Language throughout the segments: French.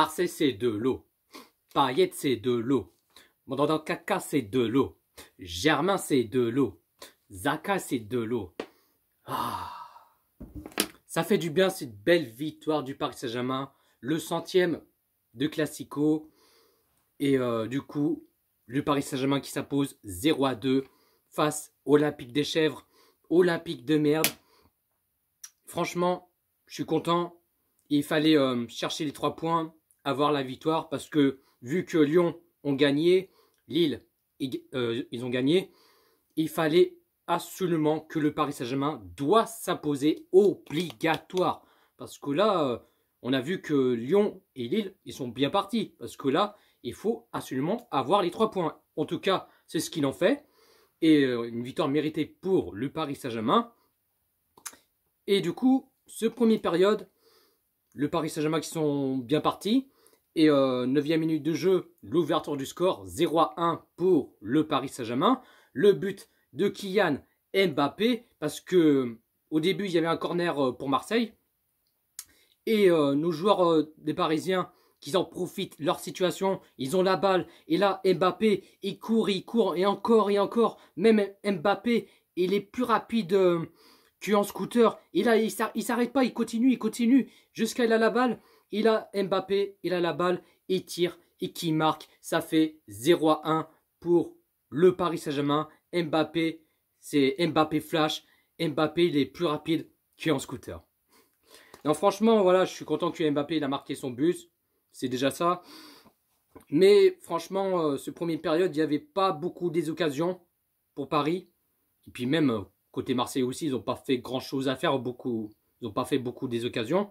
Marseille, c'est de l'eau. Payet, c'est de l'eau. Mondandan caca c'est de l'eau. Germain, c'est de l'eau. Zaka, c'est de l'eau. Ah. Ça fait du bien cette belle victoire du Paris Saint-Germain, le centième de Classico. Et euh, du coup, le Paris Saint-Germain qui s'impose 0 à 2 face Olympique des Chèvres, Olympique de merde. Franchement, je suis content. Il fallait euh, chercher les trois points avoir la victoire parce que vu que Lyon ont gagné, Lille, euh, ils, ont gagné, il fallait absolument que le Paris Saint-Germain doit s'imposer obligatoire. Parce que là, euh, on a vu que Lyon et Lille, ils sont bien partis. Parce que là, il faut absolument avoir les trois points. En tout cas, c'est ce qu'il en fait. Et euh, une victoire méritée pour le Paris Saint-Germain. Et du coup, ce premier période, le Paris Saint-Germain qui sont bien partis, et 9e euh, minute de jeu, l'ouverture du score, 0 à 1 pour le Paris Saint-Germain. Le but de Kylian Mbappé, parce que euh, au début, il y avait un corner euh, pour Marseille. Et nos joueurs des Parisiens, qui en profitent, leur situation, ils ont la balle. Et là, Mbappé, il court, il court, et encore, et encore. Même Mbappé, il est plus rapide euh, qu'en scooter. Et là, il s'arrête pas, il continue, il continue, jusqu'à il la balle. Il a Mbappé, il a la balle, il tire et qui marque. Ça fait 0 à 1 pour le Paris Saint-Germain. Mbappé, c'est Mbappé Flash. Mbappé, il est plus rapide qu'en scooter. Non, franchement, voilà, je suis content que Mbappé il a marqué son but. C'est déjà ça. Mais franchement, euh, ce premier période, il n'y avait pas beaucoup d'occasions pour Paris. Et puis même euh, côté Marseille aussi, ils n'ont pas fait grand chose à faire. Beaucoup, ils n'ont pas fait beaucoup d'occasions.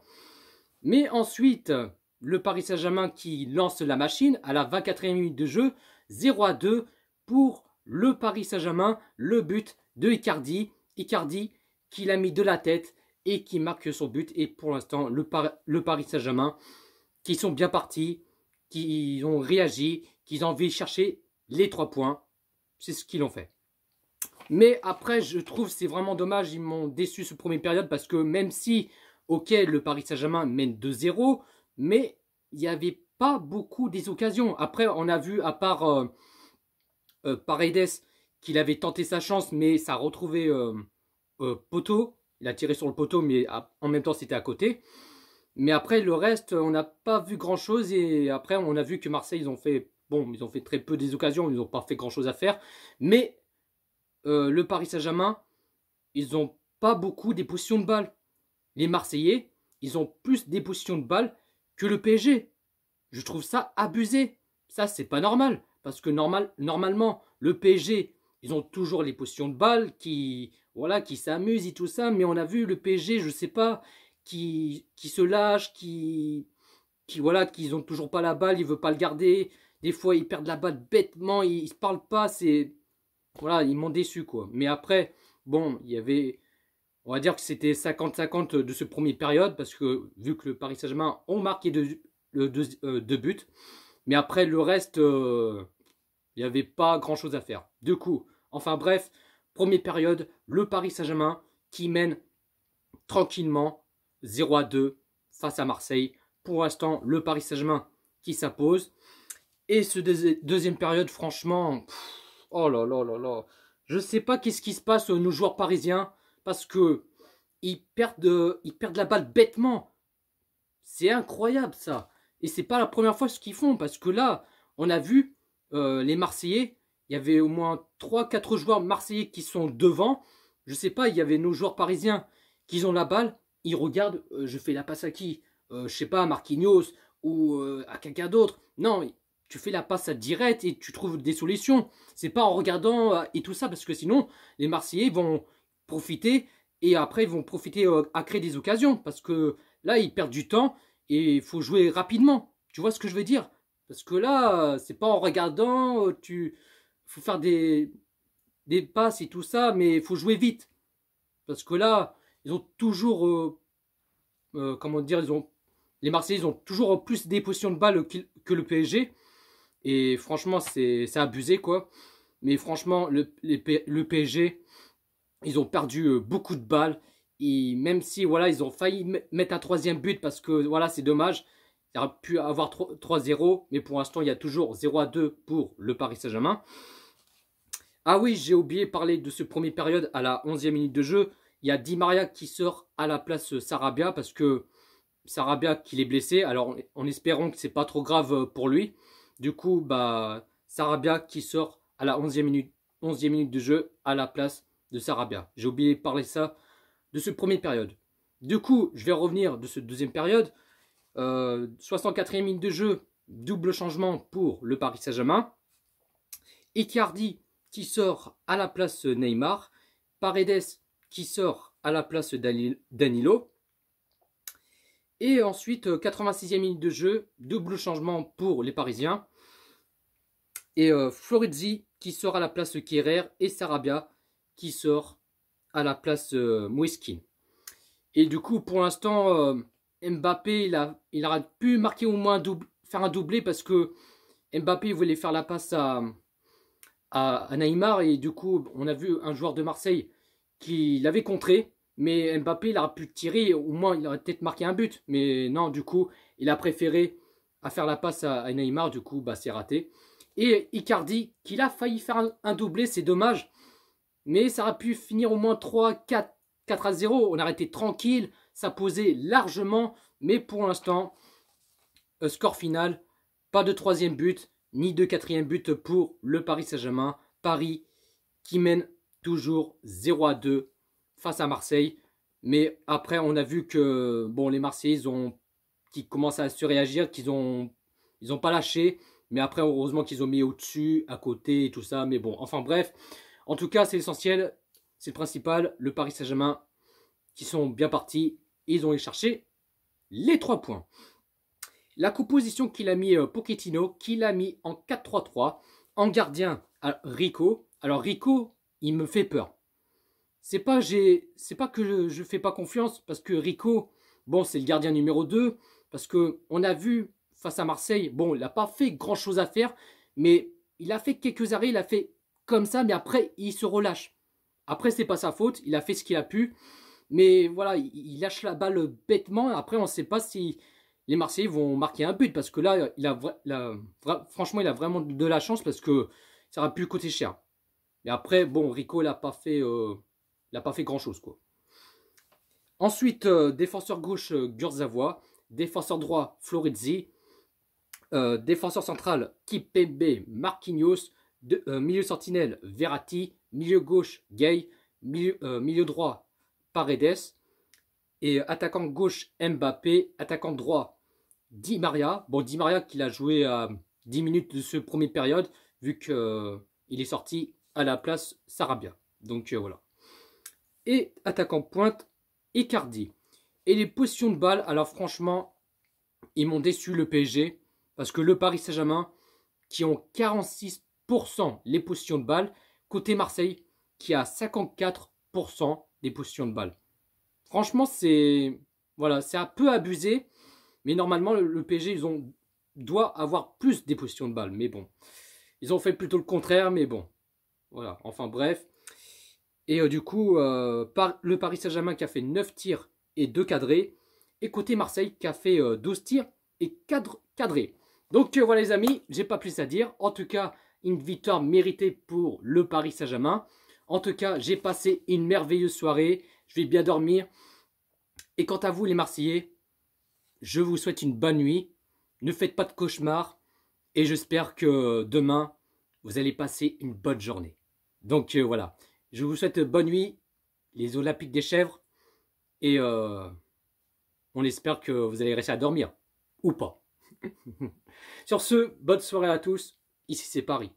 Mais ensuite, le Paris Saint-Germain qui lance la machine à la 24e minute de jeu, 0 à 2 pour le Paris Saint-Germain, le but de Icardi. Icardi qui l'a mis de la tête et qui marque son but. Et pour l'instant, le, Paris Saint-Germain qui sont bien partis, qui ont réagi, qui ont envie de chercher les trois points. C'est ce qu'ils ont fait. Mais après, je trouve c'est vraiment dommage. Ils m'ont déçu ce premier période parce que même si Ok, le Paris Saint-Germain mène 2-0, mais il n'y avait pas beaucoup des occasions. Après, on a vu, à part euh, euh, Paredes, qu'il avait tenté sa chance, mais ça a retrouvé euh, poteau. Il a tiré sur le poteau, mais en même temps, c'était à côté. Mais après, le reste, on n'a pas vu grand-chose. Et après, on a vu que Marseille, ils ont fait... Bon, ils ont fait très peu des occasions, ils n'ont pas fait grand-chose à faire. Mais le Paris Saint-Germain, ils n'ont pas beaucoup des positions de balle. Les Marseillais, ils ont plus des potions de balle que le PSG. Je trouve ça abusé. Ça, c'est pas normal. Parce que normal, normalement, le PSG, ils ont toujours les potions de balle qui voilà, qui s'amusent et tout ça. Mais on a vu le PSG, je sais pas, qui, qui se lâche, qui, qui voilà, qu'ils ont toujours pas la balle, ils veulent pas le garder. Des fois, ils perdent la balle bêtement, ils, ils se parlent pas. C'est voilà, ils m'ont déçu quoi. Mais après, bon, il y avait on va dire que c'était 50-50 de ce premier période, parce que vu que le Paris Saint-Germain ont marqué deux, euh, deux, buts, mais après le reste, euh, il n'y avait pas grand-chose à faire. Du coup, enfin bref, première période, le Paris Saint-Germain qui mène tranquillement 0 à 2 face à Marseille. Pour l'instant, le Paris Saint-Germain qui s'impose. Et ce deuxième période, franchement, oh là là là là, je sais pas qu'est-ce qui se passe aux nos joueurs parisiens parce que ils perdent, euh, ils perdent la balle bêtement. C'est incroyable ça. Et c'est pas la première fois ce qu'ils font parce que là, on a vu euh, les Marseillais. Il y avait au moins 3-4 joueurs marseillais qui sont devant. Je sais pas, il y avait nos joueurs parisiens qui ont la balle. Ils regardent, euh, je fais la passe à qui Je Je sais pas, à Marquinhos ou à quelqu'un d'autre. Non, tu fais la passe à direct et tu trouves des solutions. C'est pas en regardant et tout ça parce que sinon, les Marseillais vont, profiter et après ils vont profiter euh, à créer des occasions parce que là ils perdent du temps et il faut jouer rapidement. Tu vois ce que je veux dire Parce que là, c'est pas en regardant, euh, tu faut faire des des passes et tout ça, mais il faut jouer vite parce que là, ils ont toujours euh, comment dire, ils ont les Marseillais ils ont toujours plus des positions de balle que le PSG et franchement, c'est abusé quoi. Mais franchement, le, le PSG ils ont perdu euh, beaucoup de balles. Et même si voilà, ils ont failli mettre un troisième but parce que voilà, c'est dommage. Il aurait pu avoir 3-0, mais pour l'instant, il y a toujours 0 2 pour le Paris Saint-Germain. Ah oui, j'ai oublié de parler de ce premier période à la 11e minute de jeu. Il y a Di Maria qui sort à la place euh, Sarabia parce que Sarabia qui est blessé. Alors en espérant que ce n'est pas trop grave euh, pour lui. Du coup, bah Sarabia qui sort à la 11e minute, 11 minute de jeu à la place de Sarabia. J'ai oublié de parler ça de ce premier période. Du coup, je vais revenir de ce deuxième période. 64e euh, minute de jeu, double changement pour le Paris Saint-Germain. Icardi qui sort à la place Neymar. Paredes qui sort à la place Danilo. Et ensuite, 86e euh, minute de jeu, double changement pour les Parisiens. Et Floridzi euh, Florizzi qui sort à la place Kerrer et Sarabia qui sort à la place euh, Et du coup, pour l'instant, euh, Mbappé, il, a, aura pu marquer au moins double, faire un doublé parce que Mbappé voulait faire la passe à, à, Neymar. Et du coup, on a vu un joueur de Marseille qui l'avait contré. Mais Mbappé, il aurait pu tirer, au moins il aurait peut-être marqué un but. Mais non, du coup, il a préféré à faire la passe à Neymar, du coup, bah, c'est raté. Et Icardi, qu'il a failli faire un doublé, c'est dommage, mais ça a pu finir au moins 3, 4, 4 à 0. On a été tranquille, ça posait largement. Mais pour l'instant, score final, pas de troisième but, ni de quatrième but pour le Paris Saint-Germain. Paris qui mène toujours 0 à 2 face à Marseille. Mais après, on a vu que bon, les Marseillais, ils ont, qui commencent à se réagir, qu'ils ont, ils n'ont pas lâché. Mais après, heureusement qu'ils ont mis au-dessus, à côté et tout ça. Mais bon, enfin bref, en tout cas, c'est l'essentiel, c'est le principal. Le Paris Saint-Germain, qui sont bien partis, ils ont cherché les trois points. La composition qu'il a mis euh, Pochettino, qu'il a mis en 4-3-3, en gardien à Rico. Alors Rico, il me fait peur. C'est pas, pas que je, ne fais pas confiance, parce que Rico, bon, c'est le gardien numéro 2, parce que on a vu face à Marseille, bon, il n'a pas fait grand chose à faire, mais il a fait quelques arrêts, il a fait comme ça, mais après, il se relâche. Après, c'est pas sa faute, il a fait ce qu'il a pu, mais voilà, il, lâche la balle bêtement. Après, on ne sait pas si les Marseillais vont marquer un but, parce que là, il a, franchement, il a vraiment de la chance, parce que ça aurait pu coûter cher. Mais après, bon, Rico, il pas fait, euh, pas fait grand-chose, quoi. Ensuite, euh, défenseur gauche, euh, Défenseur droit, Florizzi. défenseur central, Kipembe Marquinhos. Euh, milieu sentinelle, Verratti, milieu gauche, Gay, milieu, euh, milieu droit, Paredes, et attaquant gauche, Mbappé, attaquant droit, Di Maria. Bon, Di Maria qu'il a joué à 10 minutes de ce premier période, vu qu'il euh, Il est sorti à la place Sarabia. Donc voilà. Et attaquant pointe, Icardi. Et les positions de balle, alors franchement, ils m'ont déçu le PSG, parce que le Paris Saint-Germain, qui ont 46 les positions de balle, côté Marseille qui a 54% des positions de balle. Franchement, c'est voilà, c'est un peu abusé, mais normalement le, PG PSG ils ont doit avoir plus des positions de balle, mais bon. Ils ont fait plutôt le contraire, mais bon. Voilà, enfin bref. Et euh, du coup, euh, par, le Paris Saint-Germain qui a fait 9 tirs et 2 cadrés. Et côté Marseille qui a fait 12 euh, tirs et 4 cadrés. Donc voilà les amis, j'ai pas plus à dire. En tout cas, une victoire méritée pour le Paris Saint-Germain. En tout cas, j'ai passé une merveilleuse soirée. Je vais bien dormir. Et quant à vous, les Marseillais, je vous souhaite une bonne nuit. Ne faites pas de cauchemars. Et j'espère que demain, vous allez passer une bonne journée. Donc euh, voilà. Je vous souhaite bonne nuit, les Olympiques des chèvres. Et euh, on espère que vous allez rester à dormir. Ou pas. Sur ce, bonne soirée à tous. Ici c'est Paris.